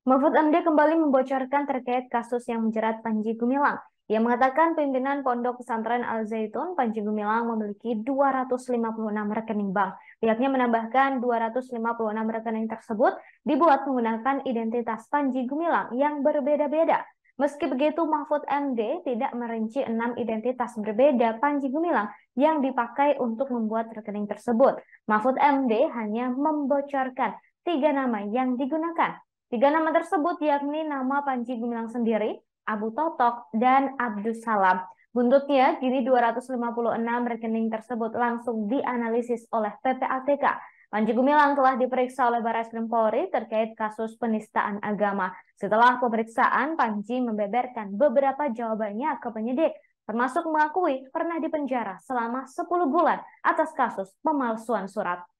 Mahfud MD kembali membocorkan terkait kasus yang menjerat Panji Gumilang. Ia mengatakan pimpinan Pondok Pesantren Al Zaitun Panji Gumilang memiliki 256 rekening bank. Pihaknya menambahkan 256 rekening tersebut dibuat menggunakan identitas Panji Gumilang yang berbeda-beda. Meski begitu, Mahfud MD tidak merinci enam identitas berbeda Panji Gumilang yang dipakai untuk membuat rekening tersebut. Mahfud MD hanya membocorkan tiga nama yang digunakan. Tiga nama tersebut yakni nama Panji Gumilang sendiri, Abu Totok, dan Abdus Salam. Buntutnya, kini 256 rekening tersebut langsung dianalisis oleh PPATK. Panji Gumilang telah diperiksa oleh Baris Krim Polri terkait kasus penistaan agama. Setelah pemeriksaan, Panji membeberkan beberapa jawabannya ke penyidik termasuk mengakui pernah dipenjara selama 10 bulan atas kasus pemalsuan surat